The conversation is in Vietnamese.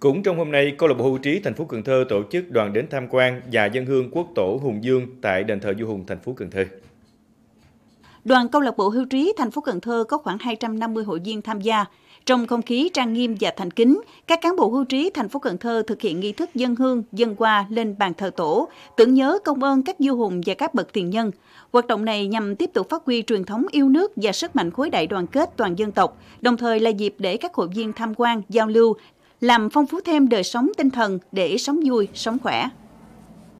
Cũng trong hôm nay, câu lạc bộ hưu trí thành phố Cần Thơ tổ chức đoàn đến tham quan và dân hương quốc tổ Hùng Dương tại đền thờ Du Hùng thành phố Cần Thơ. Đoàn câu lạc bộ hưu trí thành phố Cần Thơ có khoảng 250 hội viên tham gia. Trong không khí trang nghiêm và thành kính, các cán bộ hưu trí thành phố Cần Thơ thực hiện nghi thức dân hương, dân hoa lên bàn thờ tổ, tưởng nhớ công ơn các du hùng và các bậc tiền nhân. Hoạt động này nhằm tiếp tục phát huy truyền thống yêu nước và sức mạnh khối đại đoàn kết toàn dân tộc, đồng thời là dịp để các hội viên tham quan, giao lưu, làm phong phú thêm đời sống tinh thần để sống vui, sống khỏe.